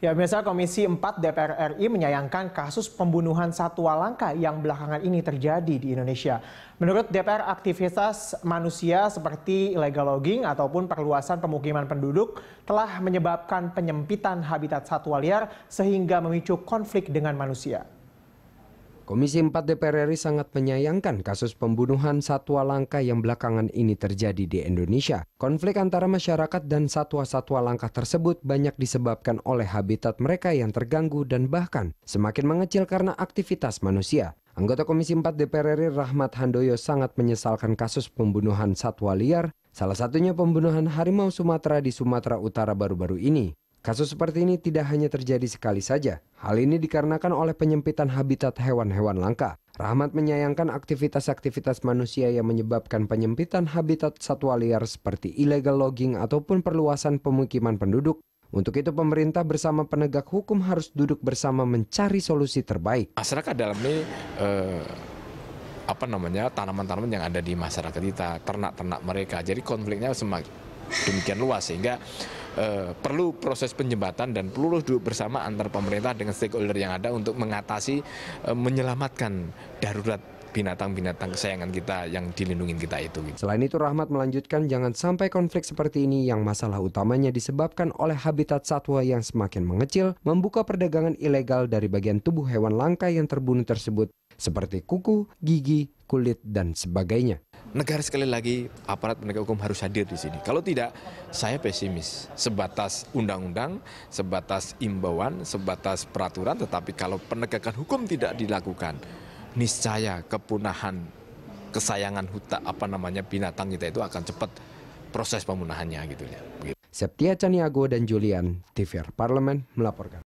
Ya, biasa Komisi 4 DPR RI menyayangkan kasus pembunuhan satwa langka yang belakangan ini terjadi di Indonesia. Menurut DPR, aktivitas manusia seperti illegal logging ataupun perluasan pemukiman penduduk telah menyebabkan penyempitan habitat satwa liar sehingga memicu konflik dengan manusia. Komisi 4 DPR RI sangat menyayangkan kasus pembunuhan satwa langka yang belakangan ini terjadi di Indonesia. Konflik antara masyarakat dan satwa-satwa langka tersebut banyak disebabkan oleh habitat mereka yang terganggu dan bahkan semakin mengecil karena aktivitas manusia. Anggota Komisi 4 DPR RI Rahmat Handoyo sangat menyesalkan kasus pembunuhan satwa liar, salah satunya pembunuhan harimau Sumatera di Sumatera Utara baru-baru ini. Kasus seperti ini tidak hanya terjadi sekali saja. Hal ini dikarenakan oleh penyempitan habitat hewan-hewan langka. Rahmat menyayangkan aktivitas-aktivitas manusia yang menyebabkan penyempitan habitat satwa liar seperti illegal logging ataupun perluasan pemukiman penduduk untuk itu pemerintah bersama penegak hukum harus duduk bersama mencari solusi terbaik. Masyarakat dalam ini eh, apa namanya tanaman-tanaman yang ada di masyarakat kita, ternak-ternak mereka. Jadi konfliknya semakin demikian luas sehingga eh, perlu proses penjembatan dan perlu duduk bersama antar pemerintah dengan stakeholder yang ada untuk mengatasi eh, menyelamatkan darurat binatang-binatang kesayangan kita yang dilindungi kita itu. Gitu. Selain itu Rahmat melanjutkan jangan sampai konflik seperti ini yang masalah utamanya disebabkan oleh habitat satwa yang semakin mengecil membuka perdagangan ilegal dari bagian tubuh hewan langka yang terbunuh tersebut seperti kuku, gigi, kulit, dan sebagainya. Negara sekali lagi aparat penegak hukum harus hadir di sini. Kalau tidak, saya pesimis. Sebatas undang-undang, sebatas imbauan, sebatas peraturan, tetapi kalau penegakan hukum tidak dilakukan, niscaya kepunahan kesayangan huta apa namanya binatang kita itu akan cepat proses pemunahannya gitu ya. Septia Caniago dan Julian, TVR Parlemen melaporkan.